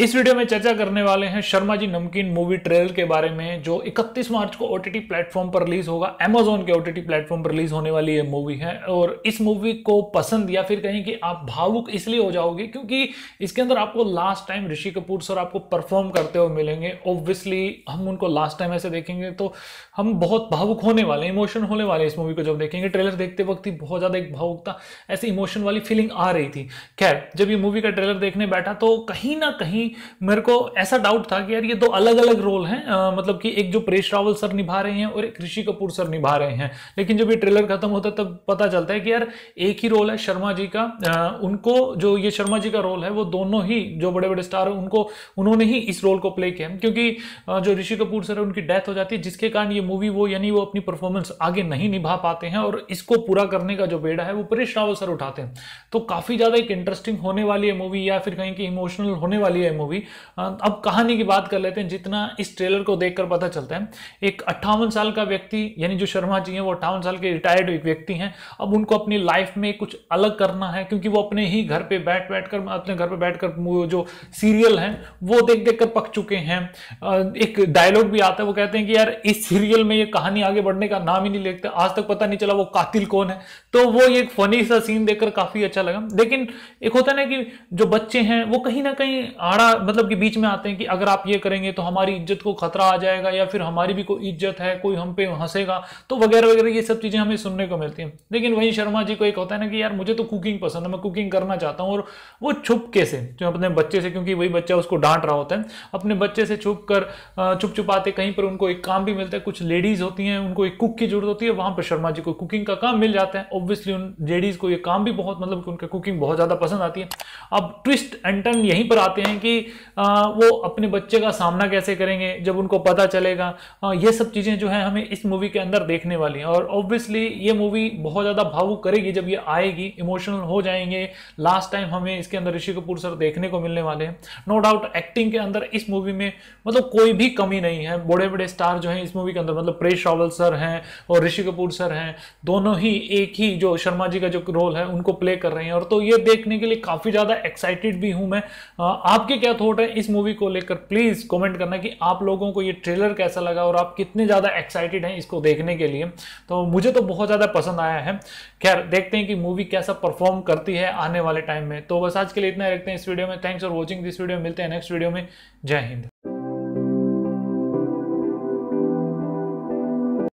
इस वीडियो में चर्चा करने वाले हैं शर्मा जी नमकीन मूवी ट्रेलर के बारे में जो 31 मार्च को ओ टी प्लेटफॉर्म पर रिलीज होगा एमेजोन के ओ टी प्लेटफॉर्म पर रिलीज होने वाली ये मूवी है और इस मूवी को पसंद या फिर कहें कि आप भावुक इसलिए हो जाओगे क्योंकि इसके अंदर आपको last time Rishi Kapoor sir आपको परफॉर्म करते हुए मिलेंगे ऑब्वियसली हम उनको लास्ट टाइम ऐसे देखेंगे तो हम बहुत भावुक होने वाले इमोशन होने वाले इस मूवी को जब देखेंगे ट्रेलर देखते वक्त ही बहुत ज़्यादा एक भावुकता ऐसी इमोशन वाली फीलिंग आ रही थी खैर जब ये मूवी का ट्रेलर देखने बैठा तो कहीं ना कहीं मेरे को ऐसा डाउट था कि यार ये दो अलग अलग रोल हैं मतलब कि एक जो परेश रावल सर निभा रहे हैं और एक ऋषि कपूर सर निभा रहे हैं लेकिन जब ये ट्रेलर खत्म होता तब पता चलता है कि यार एक ही रोल है शर्मा जी का आ, उनको जो ये शर्मा जी का रोल है वो दोनों ही जो बड़े बड़े स्टार हैं उनको उन्होंने ही इस रोल को प्ले किया क्योंकि जो ऋषि कपूर सर है उनकी डेथ हो जाती है जिसके कारण ये मूवी वो यानी वो अपनी परफॉर्मेंस आगे नहीं निभा पाते हैं और इसको पूरा करने का जो बेड़ा है वो परेश रावल सर उठाते हैं तो काफ़ी ज़्यादा एक इंटरेस्टिंग होने वाली है मूवी या फिर कहीं की इमोशनल होने वाली है है मूवी अब कहानी की बात कर लेते हैं जितना इस ट्रेलर को देखकर पता चलता है एक अट्ठावन साल का व्यक्ति यानी जो शर्मा जी हैं वो अट्ठावन साल के रिटायर्ड व्यक्ति हैं अब उनको अपनी लाइफ में कुछ अलग करना है क्योंकि वो अपने ही घर पे बैठ बैठ कर अपने घर पे बैठ कर जो सीरियल हैं वो देख देख कर पक चुके हैं एक डायलॉग भी आता है वो कहते हैं कि यार इस सीरियल में ये कहानी आगे बढ़ने का नाम ही नहीं लेते आज तक पता नहीं चला वो कातिल कौन है तो वो एक फनी सा सीन देखकर काफी अच्छा लगा लेकिन एक होता है ना कि जो बच्चे हैं वो कहीं ना कहीं आड़ा बड़ा मतलब कि बीच में आते हैं कि अगर आप ये करेंगे तो हमारी इज्जत को खतरा आ जाएगा या फिर हमारी भी कोई इज्जत है कोई हम पे हंसेगा तो वगैरह वगैरह ये सब चीज़ें हमें सुनने को मिलती हैं लेकिन वहीं शर्मा जी को एक होता है ना कि यार मुझे तो कुकिंग पसंद है मैं कुकिंग करना चाहता हूँ और वो छुपके से जो अपने बच्चे से क्योंकि वही बच्चा उसको डांट रहा होता है अपने बच्चे से छुप कर छुप छुपाते कहीं पर उनको एक काम भी मिलता है कुछ लेडीज़ होती हैं उनको एक कुक की जरूरत होती है वहाँ पर शर्मा जी को कुकिंग का काम मिल जाता है ऑब्वियसली उन लेडीज़ को ये काम भी बहुत मतलब कि उनका कुकिंग बहुत ज़्यादा पसंद आती है अब ट्विस्ट एंड टर्न यहीं पर आते हैं कि आ, वो अपने बच्चे का सामना कैसे करेंगे जब उनको पता चलेगा आ, ये सब चीज़ें जो है हमें इस मूवी के अंदर देखने वाली हैं और ऑब्वियसली ये मूवी बहुत ज़्यादा भावुक करेगी जब ये आएगी इमोशनल हो जाएंगे लास्ट टाइम हमें इसके अंदर ऋषि कपूर सर देखने को मिलने वाले हैं नो डाउट एक्टिंग के अंदर इस मूवी में मतलब कोई भी कमी नहीं है बड़े बड़े स्टार जो हैं इस मूवी के अंदर मतलब प्रेश रावल सर हैं और ऋषि कपूर सर हैं दोनों ही एक ही जो शर्मा जी का जो रोल है उनको प्ले कर रहे हैं और तो ये देखने के लिए काफ़ी ज़्यादा एक्साइटेड भी हूँ मैं आपके क्या थॉट है इस मूवी को लेकर प्लीज़ कमेंट करना कि आप लोगों को ये ट्रेलर कैसा लगा और आप कितने ज़्यादा एक्साइटेड हैं इसको देखने के लिए तो मुझे तो बहुत ज़्यादा पसंद आया है खैर देखते हैं कि मूवी कैसा परफॉर्म करती है आने वाले टाइम में तो बस आज के लिए इतना रखते हैं इस वीडियो में thanks for watching this video मिलते हैं नेक्स्ट वीडियो में जय हिंद